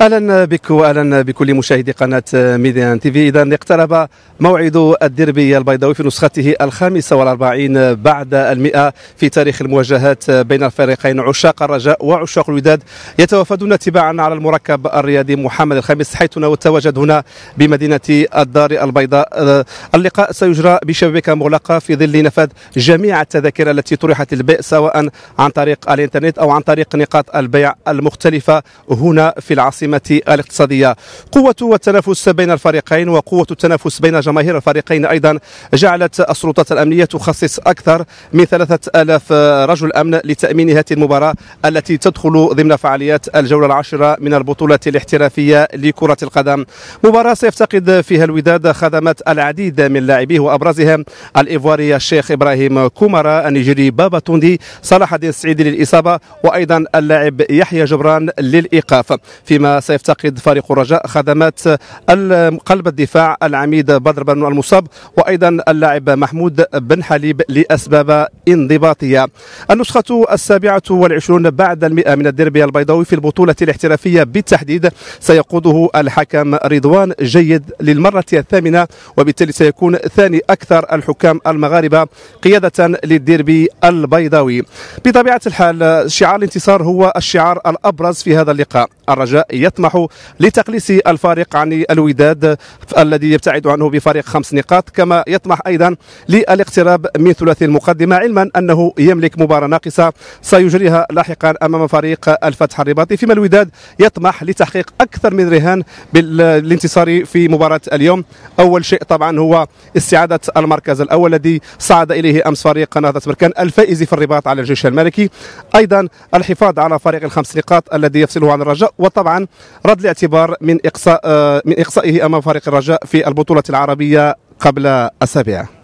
اهلا بك واهلا بكل مشاهدي قناه ميديان تي في اذا اقترب موعد الديربي البيضاوي في نسخته الخامسه والاربعين بعد المئه في تاريخ المواجهات بين الفريقين عشاق الرجاء وعشاق الوداد يتوافدون تباعا على المركب الرياضي محمد الخامس حيث نتواجد هنا بمدينه الدار البيضاء اللقاء سيجرى بشبكه مغلقه في ظل نفاذ جميع التذاكر التي طرحت للبيع سواء عن طريق الانترنت او عن طريق نقاط البيع المختلفه هنا في العاصمه العاصمة الاقتصادية قوة التنافس بين الفريقين وقوة التنافس بين جماهير الفريقين أيضا جعلت السلطات الأمنية تخصص أكثر من ثلاثة ألاف رجل أمن لتأمين هذه المباراة التي تدخل ضمن فعاليات الجولة العاشرة من البطولة الاحترافية لكرة القدم مباراة سيفتقد فيها الوداد خدمات العديد من لاعبيه وأبرزهم الإيفواري الشيخ إبراهيم كومارا النيجيري بابا توندي صلاح الدين السعيدي للإصابة وأيضا اللاعب يحيى جبران للإيقاف فيما سيفتقد فريق الرجاء خدمات قلب الدفاع العميد بدر بن المصاب وايضا اللاعب محمود بن حليب لاسباب انضباطيه. النسخه السابعه والعشرون بعد المئه من الديربي البيضاوي في البطوله الاحترافيه بالتحديد سيقوده الحكم رضوان جيد للمره الثامنه وبالتالي سيكون ثاني اكثر الحكام المغاربه قياده للديربي البيضاوي. بطبيعه الحال شعار الانتصار هو الشعار الابرز في هذا اللقاء. الرجاء يطمح لتقليص الفارق عن الوداد الذي يبتعد عنه بفارق خمس نقاط كما يطمح أيضا للاقتراب من ثلاثي المقدمة علما أنه يملك مباراة ناقصة سيجريها لاحقا أمام فريق الفتح الرباطي فيما الوداد يطمح لتحقيق أكثر من رهان بالانتصار في مباراة اليوم أول شيء طبعا هو استعادة المركز الأول الذي صعد إليه أمس فريق نهضة بركان الفائز في الرباط على الجيش الملكي أيضا الحفاظ على فريق الخمس نقاط الذي يفصله عن الرجاء وطبعا رد الاعتبار من إقصاء آه، من إقصائه أمام فريق الرجاء في البطولة العربية قبل أسابيع